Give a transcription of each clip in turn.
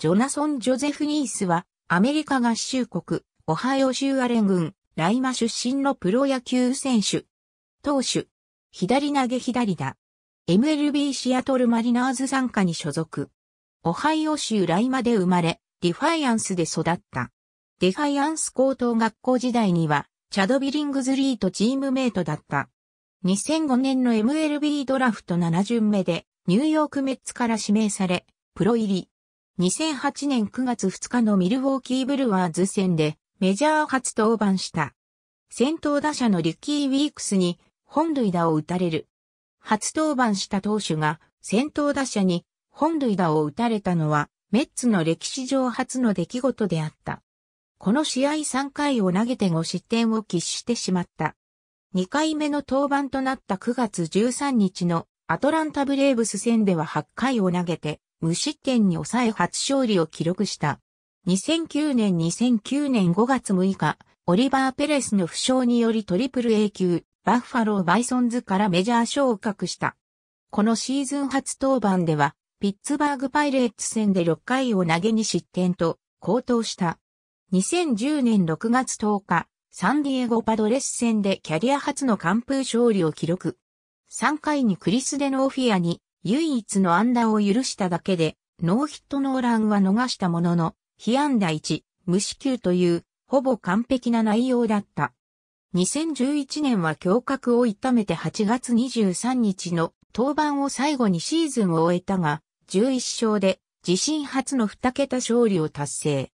ジョナソン・ジョゼフ・ニースは、アメリカ合衆国、オハイオ州アレン郡、ライマ出身のプロ野球選手。投手。左投げ左打。MLB シアトルマリナーズ参加に所属。オハイオ州ライマで生まれ、ディファイアンスで育った。ディファイアンス高等学校時代には、チャド・ビリングズリーとチームメイトだった。2005年の MLB ドラフト7巡目で、ニューヨークメッツから指名され、プロ入り。2008年9月2日のミルウォーキーブルワーズ戦でメジャー初登板した。先頭打者のリッキー・ウィークスに本塁打を打たれる。初登板した投手が先頭打者に本塁打を打たれたのはメッツの歴史上初の出来事であった。この試合3回を投げて5失点を喫してしまった。2回目の登板となった9月13日のアトランタブレーブス戦では8回を投げて無失点に抑え初勝利を記録した。2009年2009年5月6日、オリバー・ペレスの負傷によりトリプル A 級、バッファロー・バイソンズからメジャー昇格した。このシーズン初登板では、ピッツバーグ・パイレーツ戦で6回を投げに失点と、高騰した。2010年6月10日、サンディエゴパドレス戦でキャリア初の完封勝利を記録。3回にクリス・デノーフィアに唯一の安打を許しただけで、ノーヒットノーランは逃したものの、被安打1、無四球という、ほぼ完璧な内容だった。2011年は胸郭を痛めて8月23日の登板を最後にシーズンを終えたが、11勝で自身初の2桁勝利を達成。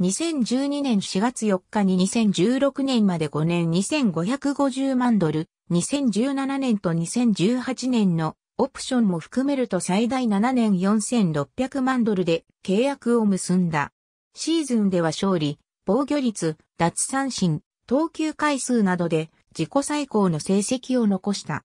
2012年4月4日に2016年まで5年2550万ドル、2017年と2018年のオプションも含めると最大7年4600万ドルで契約を結んだ。シーズンでは勝利、防御率、脱三振、投球回数などで自己最高の成績を残した。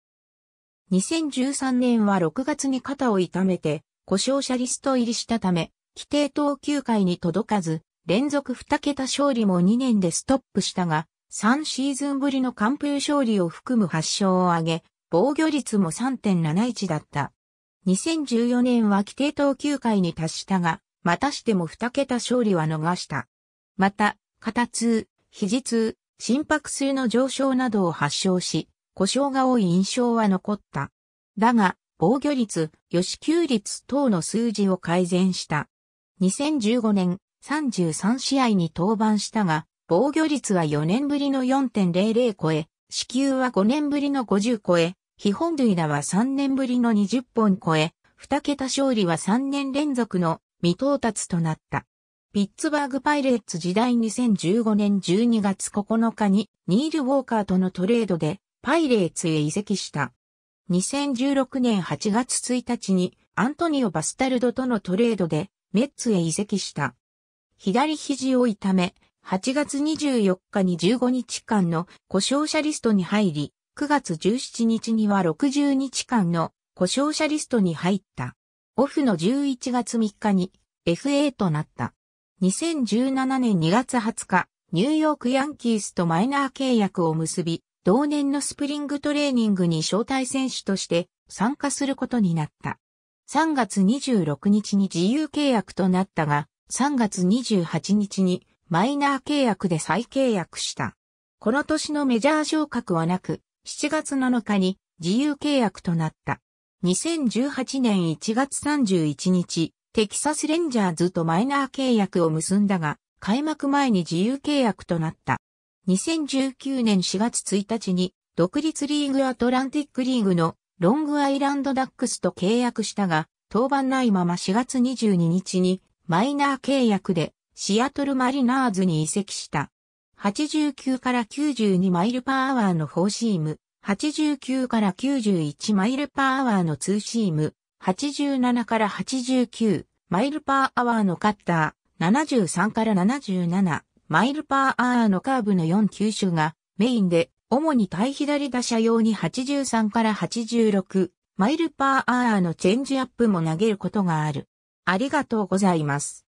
2013年は6月に肩を痛めて故障者リスト入りしたため、規定投球回に届かず、連続2桁勝利も2年でストップしたが、3シーズンぶりの完封勝利を含む8勝を挙げ、防御率も3.71だった。2014年は規定投球回に達したが、またしても2桁勝利は逃した。また、肩痛、肘痛、心拍数の上昇などを発症し、故障が多い印象は残った。だが、防御率、予支給率等の数字を改善した。2015年、33試合に登板したが、防御率は4年ぶりの4.00超え、子宮は5年ぶりの50超え、非本類らは3年ぶりの20本超え、2桁勝利は3年連続の未到達となった。ピッツバーグパイレーツ時代2015年12月9日にニール・ウォーカーとのトレードでパイレーツへ移籍した。2016年8月1日にアントニオ・バスタルドとのトレードでメッツへ移籍した。左肘を痛め、8月24日に15日間の故障者リストに入り、9月17日には60日間の故障者リストに入った。オフの11月3日に FA となった。2017年2月20日、ニューヨークヤンキースとマイナー契約を結び、同年のスプリングトレーニングに招待選手として参加することになった。3月26日に自由契約となったが、3月28日にマイナー契約で再契約した。この年のメジャー昇格はなく、7月7日に自由契約となった。2018年1月31日、テキサスレンジャーズとマイナー契約を結んだが、開幕前に自由契約となった。2019年4月1日に、独立リーグアトランティックリーグのロングアイランドダックスと契約したが、当番ないまま4月22日にマイナー契約でシアトルマリナーズに移籍した。89から92マイルパーアワーのフォーシーム、89から91マイルパーアワーのツーシーム、87から89マイルパーアワーのカッター、73から77マイルパーアワーのカーブの4球種がメインで、主に対左打者用に83から86マイルパーアワーのチェンジアップも投げることがある。ありがとうございます。